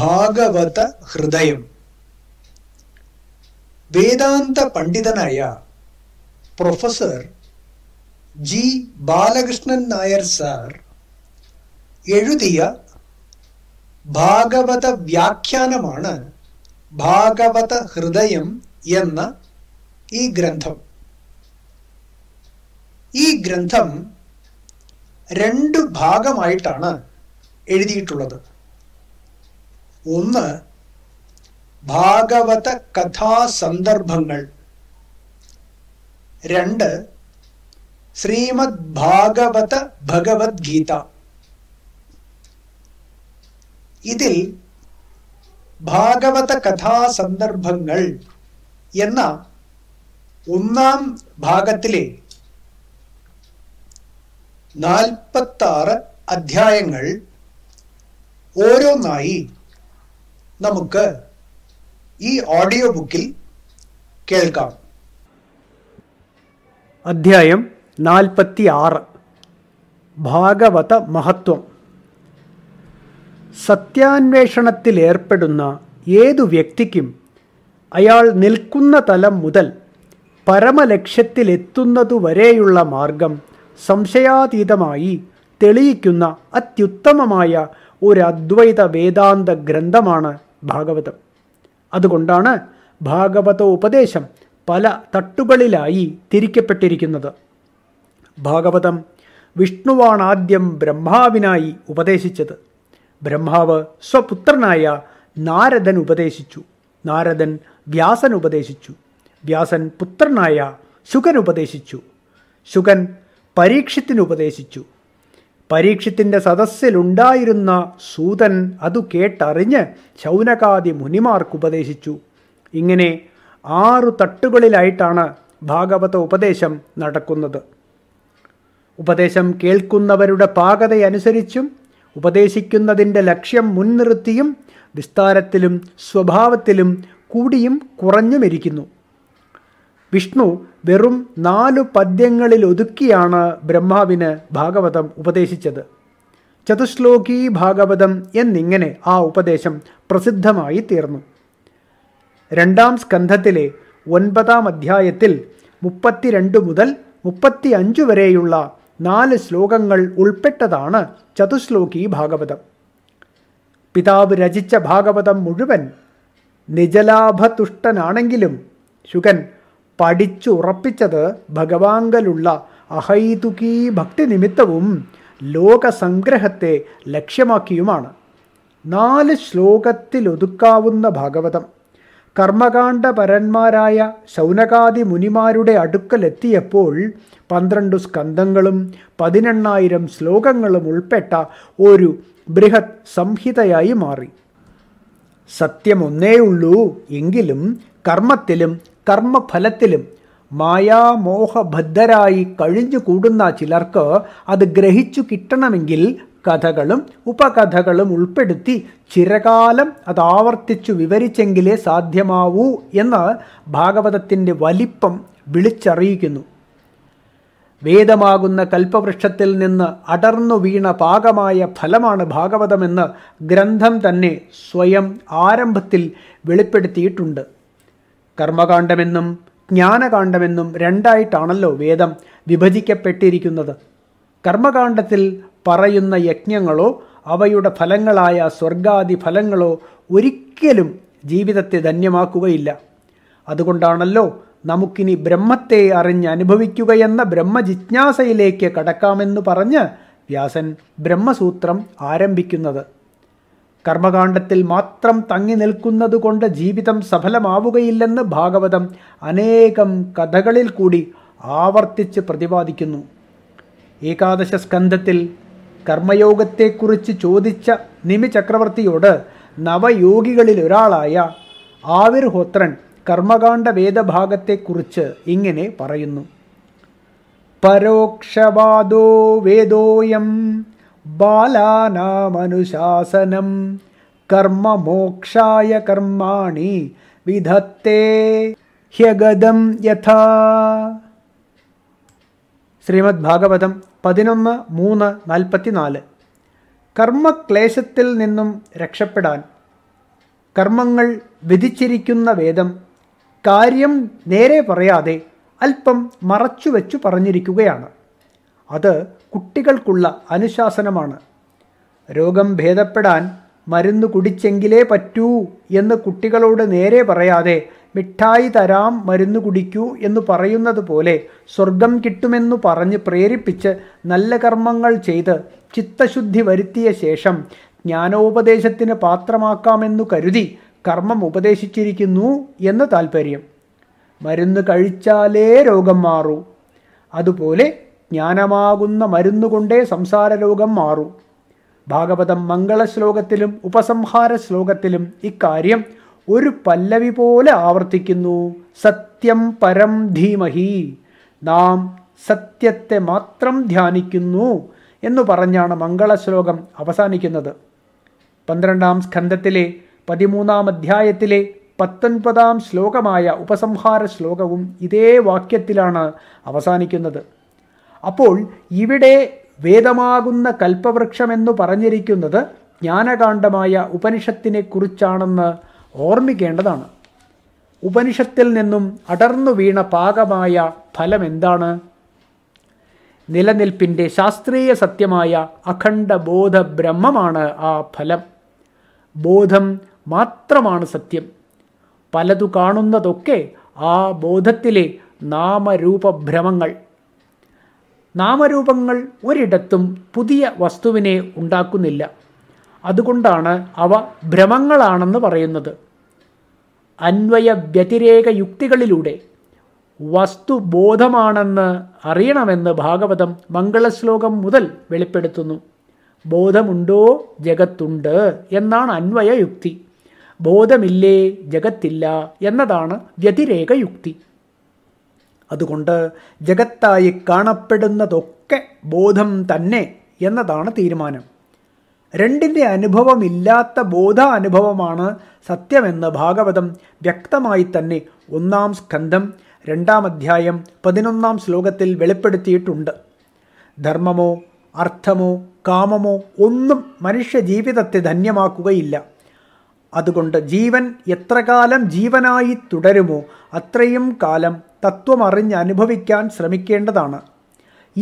ഭാഗവത ഹൃദയം വേദാന്ത പണ്ഡിതനായ പ്രൊഫസർ ജി ബാലകൃഷ്ണൻ നായർ സാർ എഴുതിയ ഭാഗവത വ്യാഖ്യാനമാണ് ഭാഗവത ഹൃദയം എന്ന ഈ ഗ്രന്ഥം ഈ ഗ്രന്ഥം രണ്ട് ഭാഗമായിട്ടാണ് എഴുതിയിട്ടുള്ളത് ഒന്ന് ഭാഗവത കഥാസന്ദർഭങ്ങൾ രണ്ട് ശ്രീമദ് ഭാഗവത ഭഗവത്ഗീത ഇതിൽ ഭാഗവത കഥാസന്ദർഭങ്ങൾ എന്ന ഒന്നാം ഭാഗത്തിലെ നാൽപ്പത്താറ് അധ്യായങ്ങൾ ഓരോന്നായി നമുക്ക് ഈ ഓഡിയോ ബുക്കിൽ കേൾക്കാം അധ്യായം നാൽപ്പത്തി ആറ് ഭാഗവത മഹത്വം ഏർപ്പെടുന്ന ഏതു വ്യക്തിക്കും അയാൾ നിൽക്കുന്ന തലം മുതൽ പരമലക്ഷ്യത്തിലെത്തുന്നതുവരെയുള്ള മാർഗം സംശയാതീതമായി തെളിയിക്കുന്ന അത്യുത്തമമായ ഒരു അദ്വൈത വേദാന്ത ഗ്രന്ഥമാണ് ഭാഗവതം അതുകൊണ്ടാണ് ഭാഗവത ഉപദേശം പല തട്ടുകളിലായി തിരിക്കപ്പെട്ടിരിക്കുന്നത് ഭാഗവതം വിഷ്ണുവാണാദ്യം ബ്രഹ്മാവിനായി ഉപദേശിച്ചത് ബ്രഹ്മാവ് സ്വപുത്രനായ നാരദൻ ഉപദേശിച്ചു നാരദൻ വ്യാസൻ ഉപദേശിച്ചു വ്യാസൻ പുത്രനായ ശുകൻ ഉപദേശിച്ചു ശുകൻ പരീക്ഷത്തിന് ഉപദേശിച്ചു പരീക്ഷത്തിൻ്റെ സദസ്സിലുണ്ടായിരുന്ന സൂതൻ അതു കേട്ടറിഞ്ഞ് ശൗനകാദി ഉപദേശിച്ചു ഇങ്ങനെ ആറു തട്ടുകളിലായിട്ടാണ് ഭാഗവത ഉപദേശം നടക്കുന്നത് ഉപദേശം കേൾക്കുന്നവരുടെ പാകതയനുസരിച്ചും ഉപദേശിക്കുന്നതിൻ്റെ ലക്ഷ്യം മുൻനിർത്തിയും വിസ്താരത്തിലും സ്വഭാവത്തിലും കൂടിയും കുറഞ്ഞുമിരിക്കുന്നു വിഷ്ണു വെറും നാലു പദ്യങ്ങളിൽ ഒതുക്കിയാണ് ബ്രഹ്മാവിന് ഭാഗവതം ഉപദേശിച്ചത് ചതുശ്ലോകി ഭാഗവതം എന്നിങ്ങനെ ആ ഉപദേശം പ്രസിദ്ധമായി തീർന്നു രണ്ടാം സ്കന്ധത്തിലെ ഒൻപതാം അധ്യായത്തിൽ മുപ്പത്തിരണ്ട് മുതൽ മുപ്പത്തി അഞ്ച് വരെയുള്ള നാല് ശ്ലോകങ്ങൾ ഉൾപ്പെട്ടതാണ് ചതുശ്ലോകി ഭാഗവതം പിതാവ് രചിച്ച ഭാഗവതം മുഴുവൻ നിജലാഭതുഷ്ടനാണെങ്കിലും ശുകൻ പഠിച്ചുറപ്പിച്ചത് ഭഗവാങ്കലുള്ള അഹൈതുകീ ഭക്തി നിമിത്തവും ലോകസംഗ്രഹത്തെ ലക്ഷ്യമാക്കിയുമാണ് നാല് ശ്ലോകത്തിലൊതുക്കാവുന്ന ഭാഗവതം കർമ്മകാണ്ഡപരന്മാരായ ശൗനകാദി മുനിമാരുടെ അടുക്കലെത്തിയപ്പോൾ പന്ത്രണ്ടു സ്കന്ധങ്ങളും പതിനെണ്ണായിരം ശ്ലോകങ്ങളും ഉൾപ്പെട്ട ഒരു ബൃഹത് സംഹിതയായി മാറി സത്യമൊന്നേയുള്ളൂ ഉള്ളൂ എങ്കിലും കർമ്മത്തിലും കർമ്മഫലത്തിലും മായാമോഹബദ്ധരായി കഴിഞ്ഞു കൂടുന്ന ചിലർക്ക് അത് ഗ്രഹിച്ചു കിട്ടണമെങ്കിൽ കഥകളും ഉപകഥകളും ഉൾപ്പെടുത്തി ചിരകാലം അത് ആവർത്തിച്ചു വിവരിച്ചെങ്കിലേ സാധ്യമാവൂ എന്ന് ഭാഗവതത്തിൻ്റെ വലിപ്പം വിളിച്ചറിയിക്കുന്നു വേദമാകുന്ന കൽപ്പവൃക്ഷത്തിൽ നിന്ന് അടർന്നു വീണ പാകമായ ഫലമാണ് ഭാഗവതമെന്ന് ഗ്രന്ഥം തന്നെ സ്വയം ആരംഭത്തിൽ വെളിപ്പെടുത്തിയിട്ടുണ്ട് കർമ്മകാണ്ഡമെന്നും ജ്ഞാനകാണ്ഡമെന്നും രണ്ടായിട്ടാണല്ലോ വേദം വിഭജിക്കപ്പെട്ടിരിക്കുന്നത് കർമ്മകാണ്ഡത്തിൽ പറയുന്ന യജ്ഞങ്ങളോ അവയുടെ ഫലങ്ങളായ സ്വർഗാദി ഫലങ്ങളോ ഒരിക്കലും ജീവിതത്തെ ധന്യമാക്കുകയില്ല അതുകൊണ്ടാണല്ലോ നമുക്കിനി ബ്രഹ്മത്തെ അറിഞ്ഞ് അനുഭവിക്കുകയെന്ന ബ്രഹ്മജിജ്ഞാസയിലേക്ക് കടക്കാമെന്ന് പറഞ്ഞ് വ്യാസൻ ബ്രഹ്മസൂത്രം ആരംഭിക്കുന്നത് കർമ്മകാണ്ഡത്തിൽ മാത്രം തങ്ങി നിൽക്കുന്നതുകൊണ്ട് ജീവിതം സഫലമാവുകയില്ലെന്ന് ഭാഗവതം അനേകം കഥകളിൽ കൂടി ആവർത്തിച്ച് പ്രതിപാദിക്കുന്നു ഏകാദശ സ്കന്ധത്തിൽ കർമ്മയോഗത്തെക്കുറിച്ച് ചോദിച്ച നിമി ചക്രവർത്തിയോട് നവയോഗികളിൽ ഒരാളായ ആവിർഹോത്രൻ കർമ്മകാണ്ഡ വേദഭാഗത്തെക്കുറിച്ച് ഇങ്ങനെ പറയുന്നു പരോക്ഷവാദോ വേദോയം ബാലാനാമനുശാസനം കർമ്മമോക്ഷായ കർമാണി വിധത്തേ ഹ്യഗതം യഥാ ശ്രീമദ് ഭാഗവതം പതിനൊന്ന് മൂന്ന് നാൽപ്പത്തിനാല് കർമ്മക്ലേശത്തിൽ നിന്നും രക്ഷപ്പെടാൻ കർമ്മങ്ങൾ വിധിച്ചിരിക്കുന്ന വേദം കാര്യം നേരെ പറയാതെ അല്പം മറച്ചുവെച്ചു പറഞ്ഞിരിക്കുകയാണ് അത് കുട്ടികൾക്കുള്ള അനുശാസനമാണ് രോഗം ഭേദപ്പെടാൻ മരുന്ന് കുടിച്ചെങ്കിലേ പറ്റൂ എന്ന് കുട്ടികളോട് നേരെ പറയാതെ മിഠായി തരാം മരുന്ന് കുടിക്കൂ എന്ന് പറയുന്നത് പോലെ സ്വർഗം കിട്ടുമെന്നു പറഞ്ഞ് പ്രേരിപ്പിച്ച് നല്ല കർമ്മങ്ങൾ ചെയ്ത് ചിത്തശുദ്ധി വരുത്തിയ ശേഷം ജ്ഞാനോപദേശത്തിന് പാത്രമാക്കാമെന്നു കരുതി കർമ്മം ഉപദേശിച്ചിരിക്കുന്നു എന്ന് താൽപ്പര്യം മരുന്ന് കഴിച്ചാലേ രോഗം മാറൂ അതുപോലെ ജ്ഞാനമാകുന്ന മരുന്നുകൊണ്ടേ സംസാരലോകം മാറൂ ഭാഗവതം മംഗളശ്ലോകത്തിലും ഉപസംഹാര ശ്ലോകത്തിലും ഇക്കാര്യം ഒരു പല്ലവി പോലെ ആവർത്തിക്കുന്നു സത്യം പരം ധീമഹി നാം സത്യത്തെ മാത്രം ധ്യാനിക്കുന്നു എന്ന് പറഞ്ഞാണ് മംഗളശ്ലോകം അവസാനിക്കുന്നത് പന്ത്രണ്ടാം സ്കന്ധത്തിലെ പതിമൂന്നാം അധ്യായത്തിലെ പത്തൊൻപതാം ശ്ലോകമായ ഉപസംഹാര ശ്ലോകവും ഇതേ വാക്യത്തിലാണ് അവസാനിക്കുന്നത് അപ്പോൾ ഇവിടെ വേദമാകുന്ന എന്ന് പറഞ്ഞിരിക്കുന്നത് ജ്ഞാനകാന്ഡമായ ഉപനിഷത്തിനെക്കുറിച്ചാണെന്ന് ഓർമ്മിക്കേണ്ടതാണ് ഉപനിഷത്തിൽ നിന്നും അടർന്നു വീണ പാകമായ ഫലം എന്താണ് നിലനിൽപ്പിൻ്റെ ശാസ്ത്രീയ സത്യമായ അഖണ്ഡ ബോധ ബ്രഹ്മമാണ് ആ ഫലം ബോധം മാത്രമാണ് സത്യം പലതു കാണുന്നതൊക്കെ ആ ബോധത്തിലെ നാമരൂപഭ്രമങ്ങൾ നാമരൂപങ്ങൾ ഒരിടത്തും പുതിയ വസ്തുവിനെ ഉണ്ടാക്കുന്നില്ല അതുകൊണ്ടാണ് അവ ഭ്രമങ്ങളാണെന്ന് പറയുന്നത് അന്വയ വ്യതിരേക യുക്തികളിലൂടെ വസ്തുബോധമാണെന്ന് അറിയണമെന്ന് ഭാഗവതം മംഗളശ്ലോകം മുതൽ വെളിപ്പെടുത്തുന്നു ബോധമുണ്ടോ ജഗത്തുണ്ട് എന്നാണ് അന്വയ യുക്തി ബോധമില്ലേ ജഗത്തില്ല എന്നതാണ് വ്യതിരേക യുക്തി അതുകൊണ്ട് ജഗത്തായി കാണപ്പെടുന്നതൊക്കെ ബോധം തന്നെ എന്നതാണ് തീരുമാനം രണ്ടിൻ്റെ അനുഭവമില്ലാത്ത ബോധ അനുഭവമാണ് സത്യമെന്ന് ഭാഗവതം വ്യക്തമായി തന്നെ ഒന്നാം സ്കന്ധം രണ്ടാം അധ്യായം പതിനൊന്നാം ശ്ലോകത്തിൽ വെളിപ്പെടുത്തിയിട്ടുണ്ട് ധർമ്മമോ അർത്ഥമോ കാമമോ ഒന്നും മനുഷ്യ ജീവിതത്തെ ധന്യമാക്കുകയില്ല അതുകൊണ്ട് ജീവൻ എത്രകാലം ജീവനായി തുടരുമോ അത്രയും കാലം തത്വമറിഞ്ഞ് അനുഭവിക്കാൻ ശ്രമിക്കേണ്ടതാണ്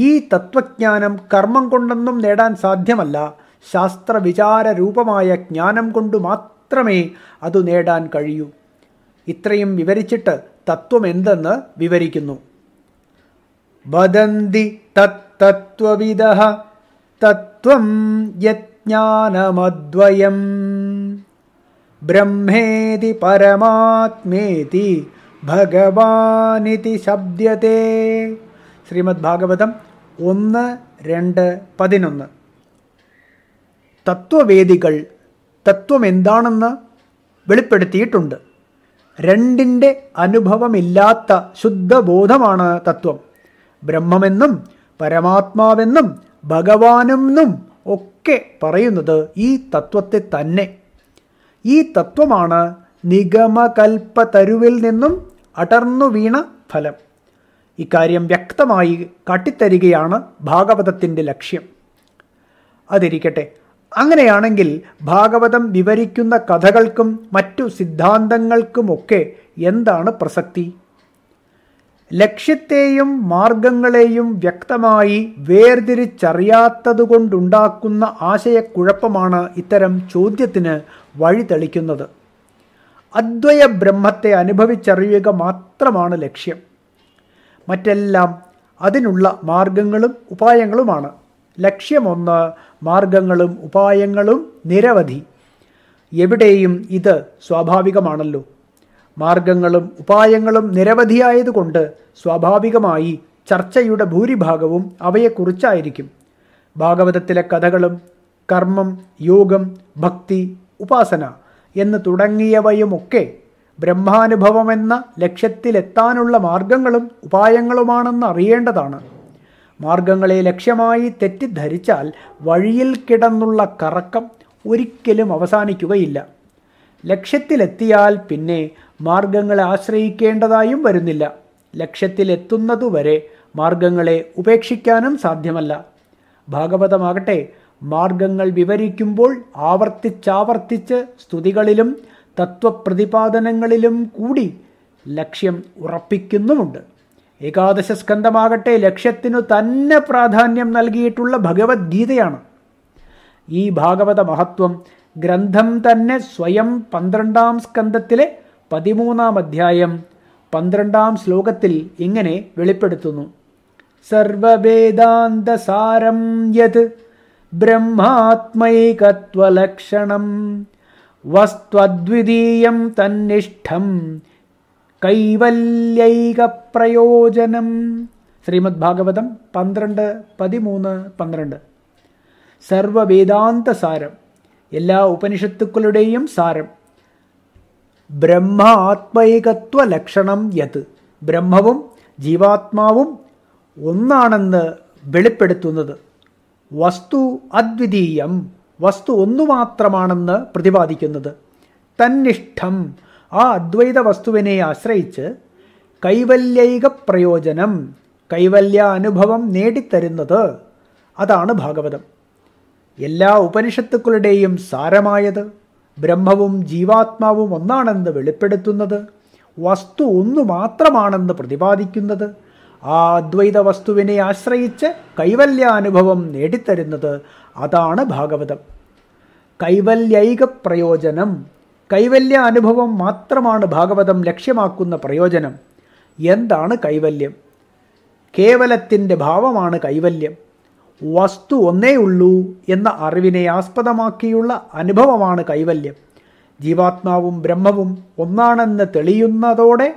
ഈ തത്വജ്ഞാനം കർമ്മം കൊണ്ടൊന്നും നേടാൻ സാധ്യമല്ല ശാസ്ത്രവിചാര രൂപമായ ജ്ഞാനം കൊണ്ട് മാത്രമേ അത് നേടാൻ കഴിയൂ ഇത്രയും വിവരിച്ചിട്ട് തത്വം എന്തെന്ന് വിവരിക്കുന്നു വദന്തി തത്വവിധ തത്വം യജ്ഞാനമദ്വയം ബ്രഹ്മേതി പരമാത്മേതി ഭഗവാനിതി ശബ്ദത്തെ ഭാഗവതം ഒന്ന് രണ്ട് പതിനൊന്ന് തത്വവേദികൾ തത്വം എന്താണെന്ന് വെളിപ്പെടുത്തിയിട്ടുണ്ട് രണ്ടിൻ്റെ അനുഭവമില്ലാത്ത ശുദ്ധബോധമാണ് തത്വം ബ്രഹ്മമെന്നും പരമാത്മാവെന്നും ഭഗവാനെന്നും ഒക്കെ പറയുന്നത് ഈ തത്വത്തെ തന്നെ ഈ തത്വമാണ് നിഗമകൽപ്പ തരുവിൽ നിന്നും അടർന്നു വീണ ഫലം ഇക്കാര്യം വ്യക്തമായി കാട്ടിത്തരികയാണ് ഭാഗവതത്തിൻ്റെ ലക്ഷ്യം അതിരിക്കട്ടെ അങ്ങനെയാണെങ്കിൽ ഭാഗവതം വിവരിക്കുന്ന കഥകൾക്കും മറ്റു സിദ്ധാന്തങ്ങൾക്കുമൊക്കെ എന്താണ് പ്രസക്തി ലക്ഷ്യത്തെയും മാർഗങ്ങളെയും വ്യക്തമായി വേർതിരിച്ചറിയാത്തതുകൊണ്ടുണ്ടാക്കുന്ന ആശയക്കുഴപ്പമാണ് ഇത്തരം ചോദ്യത്തിന് വഴിതെളിക്കുന്നത് തെളിക്കുന്നത് അദ്വയ ബ്രഹ്മത്തെ അനുഭവിച്ചറിയുക മാത്രമാണ് ലക്ഷ്യം മറ്റെല്ലാം അതിനുള്ള മാർഗങ്ങളും ഉപായങ്ങളുമാണ് ലക്ഷ്യമൊന്ന് മാർഗങ്ങളും ഉപായങ്ങളും നിരവധി എവിടെയും ഇത് സ്വാഭാവികമാണല്ലോ മാർഗങ്ങളും ഉപായങ്ങളും നിരവധിയായതുകൊണ്ട് സ്വാഭാവികമായി ചർച്ചയുടെ ഭൂരിഭാഗവും അവയെക്കുറിച്ചായിരിക്കും ഭാഗവതത്തിലെ കഥകളും കർമ്മം യോഗം ഭക്തി ഉപാസന എന്ന് തുടങ്ങിയവയുമൊക്കെ ബ്രഹ്മാനുഭവമെന്ന ലക്ഷ്യത്തിലെത്താനുള്ള മാർഗങ്ങളും ഉപായങ്ങളുമാണെന്ന് അറിയേണ്ടതാണ് മാർഗങ്ങളെ ലക്ഷ്യമായി തെറ്റിദ്ധരിച്ചാൽ വഴിയിൽ കിടന്നുള്ള കറക്കം ഒരിക്കലും അവസാനിക്കുകയില്ല ലക്ഷ്യത്തിലെത്തിയാൽ പിന്നെ മാർഗങ്ങളെ ആശ്രയിക്കേണ്ടതായും വരുന്നില്ല ലക്ഷ്യത്തിലെത്തുന്നതുവരെ മാർഗങ്ങളെ ഉപേക്ഷിക്കാനും സാധ്യമല്ല ഭാഗവതമാകട്ടെ മാർഗങ്ങൾ വിവരിക്കുമ്പോൾ ആവർത്തിച്ചാവർത്തിച്ച് സ്തുതികളിലും തത്വപ്രതിപാദനങ്ങളിലും കൂടി ലക്ഷ്യം ഉറപ്പിക്കുന്നുമുണ്ട് ഏകാദശ സ്കന്ധമാകട്ടെ ലക്ഷ്യത്തിനു തന്നെ പ്രാധാന്യം നൽകിയിട്ടുള്ള ഭഗവത്ഗീതയാണ് ഈ ഭാഗവത മഹത്വം ഗ്രന്ഥം തന്നെ സ്വയം പന്ത്രണ്ടാം സ്കന്ധത്തിലെ പതിമൂന്നാം അധ്യായം പന്ത്രണ്ടാം ശ്ലോകത്തിൽ ഇങ്ങനെ വെളിപ്പെടുത്തുന്നു സർവവേദാന്തസാരം യത് ബ്രഹ്മാത്മൈകത്വലക്ഷണം വസ്ത്വദ്വിതീയം തന്നിഷ്ഠം കൈവല്യൈകപ്രയോജനം ശ്രീമദ് ഭാഗവതം പന്ത്രണ്ട് പതിമൂന്ന് പന്ത്രണ്ട് സർവവേദാന്ത സാരം എല്ലാ ഉപനിഷത്തുക്കളുടെയും സാരം ബ്രഹ്മാത്മൈകത്വ ലക്ഷണം യത് ബ്രഹ്മവും ജീവാത്മാവും ഒന്നാണെന്ന് വെളിപ്പെടുത്തുന്നത് വസ്തു അദ്വിതീയം വസ്തു ഒന്നു മാത്രമാണെന്ന് പ്രതിപാദിക്കുന്നത് തന്നിഷ്ഠം ആ അദ്വൈത വസ്തുവിനെ ആശ്രയിച്ച് കൈവല്യൈക പ്രയോജനം കൈവല്യ അനുഭവം നേടിത്തരുന്നത് അതാണ് ഭാഗവതം എല്ലാ ഉപനിഷത്തുക്കളുടെയും സാരമായത് ബ്രഹ്മവും ജീവാത്മാവും ഒന്നാണെന്ന് വെളിപ്പെടുത്തുന്നത് വസ്തു ഒന്നു മാത്രമാണെന്ന് പ്രതിപാദിക്കുന്നത് ആ അദ്വൈത വസ്തുവിനെ ആശ്രയിച്ച് കൈവല്യാനുഭവം നേടിത്തരുന്നത് അതാണ് ഭാഗവതം കൈവല്യൈക പ്രയോജനം കൈവല്യ അനുഭവം മാത്രമാണ് ഭാഗവതം ലക്ഷ്യമാക്കുന്ന പ്രയോജനം എന്താണ് കൈവല്യം കേവലത്തിൻ്റെ ഭാവമാണ് കൈവല്യം വസ്തു ഒന്നേ ഉള്ളൂ എന്ന അറിവിനെ ആസ്പദമാക്കിയുള്ള അനുഭവമാണ് കൈവല്യം ജീവാത്മാവും ബ്രഹ്മവും ഒന്നാണെന്ന് തെളിയുന്നതോടെ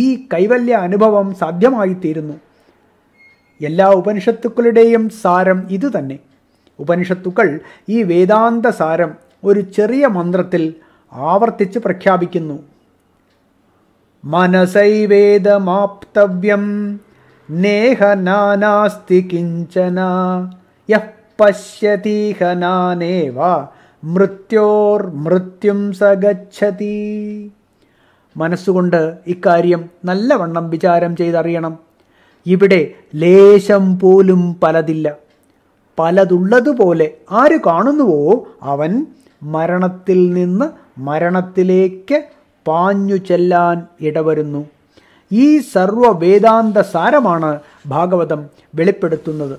ഈ കൈവല്യ അനുഭവം സാധ്യമായിത്തീരുന്നു എല്ലാ ഉപനിഷത്തുക്കളുടെയും സാരം ഇതുതന്നെ ഉപനിഷത്തുക്കൾ ഈ വേദാന്ത സാരം ഒരു ചെറിയ മന്ത്രത്തിൽ ആവർത്തിച്ച് പ്രഖ്യാപിക്കുന്നു മനസൈവേദമാപ്തവ്യം നേഹ നാനാസ്തി കിഞ്ചന യഃ പശ്യതീഹ നാനേവ മൃത്യോർമൃത്യും സഗച്ഛതി മനസ്സുകൊണ്ട് ഇക്കാര്യം നല്ലവണ്ണം വിചാരം ചെയ്തറിയണം ഇവിടെ ലേശം പോലും പലതില്ല പലതുള്ളതുപോലെ ആര് കാണുന്നുവോ അവൻ മരണത്തിൽ നിന്ന് മരണത്തിലേക്ക് പാഞ്ഞു ചെല്ലാൻ ഇടവരുന്നു ഈ സർവവേദാന്ത സാരമാണ് ഭാഗവതം വെളിപ്പെടുത്തുന്നത്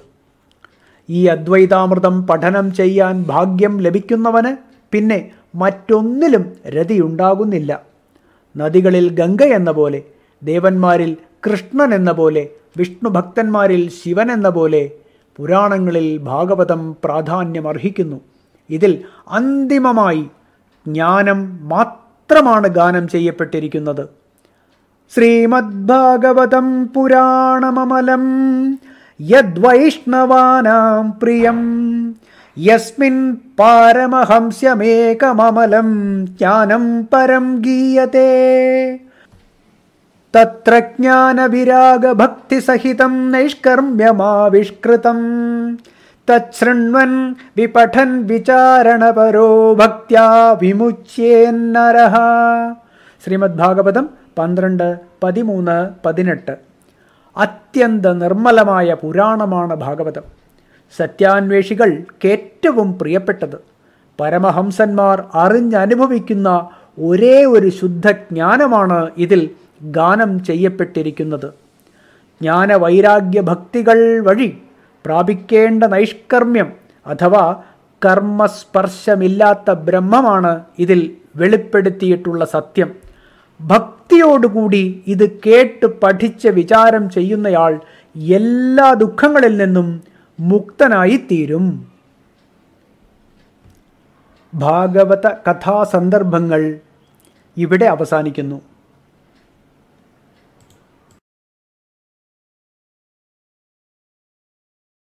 ഈ അദ്വൈതാമൃതം പഠനം ചെയ്യാൻ ഭാഗ്യം ലഭിക്കുന്നവന് പിന്നെ മറ്റൊന്നിലും രതിയുണ്ടാകുന്നില്ല നദികളിൽ ഗംഗ എന്ന പോലെ ദേവന്മാരിൽ കൃഷ്ണൻ എന്ന പോലെ വിഷ്ണു ഭക്തന്മാരിൽ ശിവൻ എന്ന പോലെ പുരാണങ്ങളിൽ ഭാഗവതം പ്രാധാന്യമർഹിക്കുന്നു ഇതിൽ അന്തിമമായി ജ്ഞാനം മാത്രമാണ് ഗാനം ചെയ്യപ്പെട്ടിരിക്കുന്നത് ശ്രീമദ്ഭാഗവതം പുരാണമമലം യദ്വൈഷ്ണവാനാം പ്രിയം यस्मिन् पारमहंस्यमेकममलं ज्ञानं परं गीयते तत्र ज्ञानविरागभक्तिसहितं नैष्कर्म्यमाविष्कृतम् तच्छृण्वन् विपठन् विचारणपरो भक्त्या विमुच्येन्नरः श्रीमद्भागवतम् पन्त्र पतिमून् अत्यन्तनिर्मलमाय पुराणमाण भागवतम् സത്യാന്വേഷികൾക്കേറ്റവും പ്രിയപ്പെട്ടത് പരമഹംസന്മാർ അറിഞ്ഞനുഭവിക്കുന്ന ഒരേ ഒരു ശുദ്ധജ്ഞാനമാണ് ഇതിൽ ഗാനം ചെയ്യപ്പെട്ടിരിക്കുന്നത് ജ്ഞാനവൈരാഗ്യ ഭക്തികൾ വഴി പ്രാപിക്കേണ്ട നൈഷ്കർമ്മ്യം അഥവാ കർമ്മസ്പർശമില്ലാത്ത ബ്രഹ്മമാണ് ഇതിൽ വെളിപ്പെടുത്തിയിട്ടുള്ള സത്യം ഭക്തിയോടുകൂടി ഇത് കേട്ട് പഠിച്ച് വിചാരം ചെയ്യുന്നയാൾ എല്ലാ ദുഃഖങ്ങളിൽ നിന്നും മുക്തനായി തീരും ഭാഗവത കഥാസന്ദർഭങ്ങൾ ഇവിടെ അവസാനിക്കുന്നു